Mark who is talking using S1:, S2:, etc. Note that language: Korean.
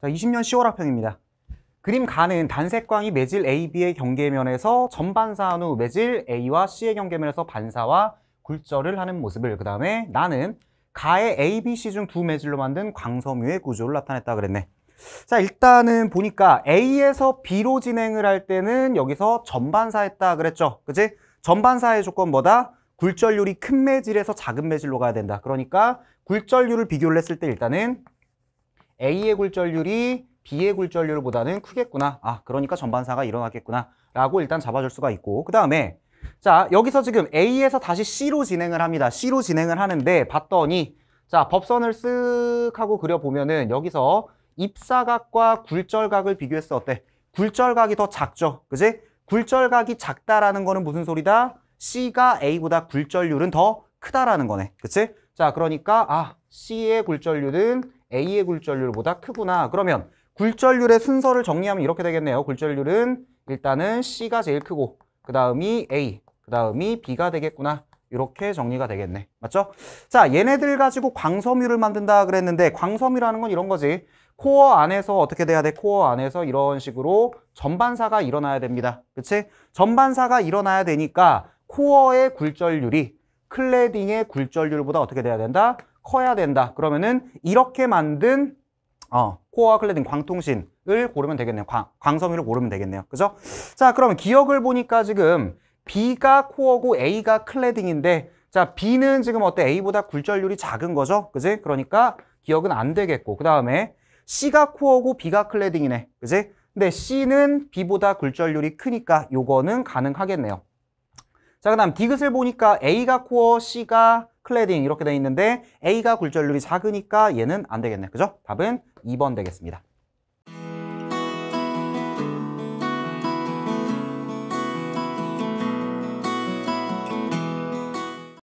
S1: 자, 20년 10월 학평입니다. 그림 가는 단색광이 매질 AB의 경계면에서 전반사한 후 매질 A와 C의 경계면에서 반사와 굴절을 하는 모습을 그 다음에 나는 가의 A, B, C 중 두 매질로 만든 광섬유의 구조를 나타냈다 그랬네. 자 일단은 보니까 A에서 B로 진행을 할 때는 여기서 전반사했다 그랬죠. 그치? 전반사의 조건 보다 굴절률이 큰 매질에서 작은 매질로 가야 된다. 그러니까 굴절률을 비교를 했을 때 일단은 A의 굴절률이 B의 굴절률보다는 크겠구나. 아, 그러니까 전반사가 일어났겠구나. 라고 일단 잡아줄 수가 있고 그 다음에 자, 여기서 지금 A에서 다시 C로 진행을 합니다. C로 진행을 하는데 봤더니 자, 법선을 쓱 하고 그려보면은 여기서 입사각과 굴절각을 비교했어어때 굴절각이 더 작죠. 그지? 굴절각이 작다라는 거는 무슨 소리다? C가 A보다 굴절률은 더 크다라는 거네. 그치? 자, 그러니까 아, C의 굴절률은 A의 굴절률보다 크구나. 그러면 굴절률의 순서를 정리하면 이렇게 되겠네요. 굴절률은 일단은 C가 제일 크고 그 다음이 A, 그 다음이 B가 되겠구나. 이렇게 정리가 되겠네. 맞죠? 자, 얘네들 가지고 광섬유를 만든다 그랬는데 광섬유라는 건 이런 거지. 코어 안에서 어떻게 돼야 돼? 코어 안에서 이런 식으로 전반사가 일어나야 됩니다. 그치? 전반사가 일어나야 되니까 코어의 굴절률이 클레딩의 굴절률보다 어떻게 돼야 된다? 커야 된다. 그러면은 이렇게 만든 어, 코어와 클레딩 광통신을 고르면 되겠네요. 광, 광섬유를 고르면 되겠네요. 그죠? 자, 그러면 기억을 보니까 지금 B가 코어고 A가 클레딩인데 자, B는 지금 어때? A보다 굴절률이 작은 거죠? 그지? 그러니까 기억은 안 되겠고. 그 다음에 C가 코어고 B가 클레딩이네. 그지? 근데 C는 B보다 굴절률이 크니까 요거는 가능하겠네요. 자, 그 다음 디귿을 보니까 A가 코어, C가 클래딩 이렇게 돼 있는데 A가 굴절률이 작으니까 얘는 안 되겠네. 그죠? 답은 2번 되겠습니다.